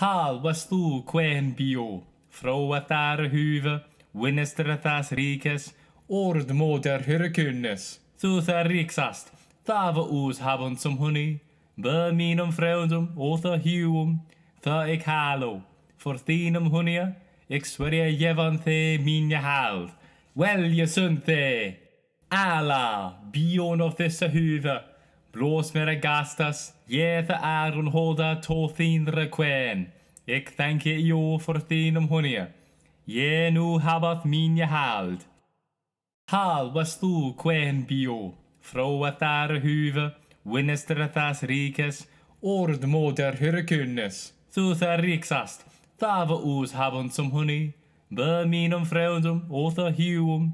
Hal was tu quen bio, FROATAR ar hyve, Winestrat rikes, Ord moder hyrkynnes, TU THER riksast, Thav us habon zum honi, Bö minum freundum, Otha HUUM, Tha ik HALO. For thinum honia, Ik sverje jevan the minja halv, Well, you sunt the, Allah, be on of this Blos mer agastas, ieth arun holda to thin re quen. Ic thank it you for thin am hunia. Ie nu habath min ye hald. Hal was tu quen bio, froath ar hyve, winestrath as rikes, ord moder hyrkunnes. Thu tha riksast, thava us habun som hunni, be minum freundum, otha hyum,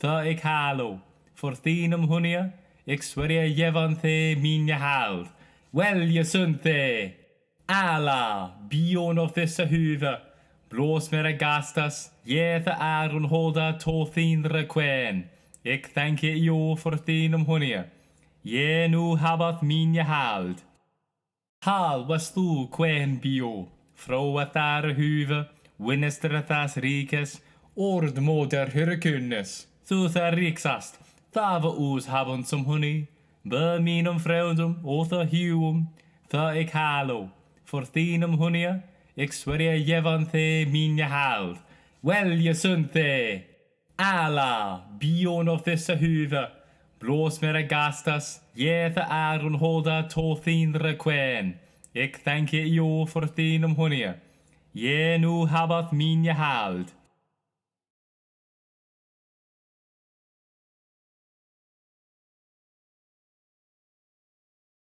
tha ik halo, for am hunia, Ik zweer je van te minja held. Wel je sunt te. Alla, bion of vissa huvud. Blås med gastas, ge för äron hålla tåthinre kvän. Ik tänker i år för thinum hunne. Ge nu habat minja held. Hal var stor kvän bio. Frågat är huvud, winnestre tas rikes, ordmoder hyrkunnes. Susa riksast. Tha we oes hebben some honey, be minum freudum, otha huum, tha ik halo, for thinum honia, ik sweria jevan the minya hald, Well je sunt the. Alla, bion of thissa huve, blås mera gastas, je the aron holda to thinre quen, ik thank je jo for thinum honia, ye nu habath minya hald.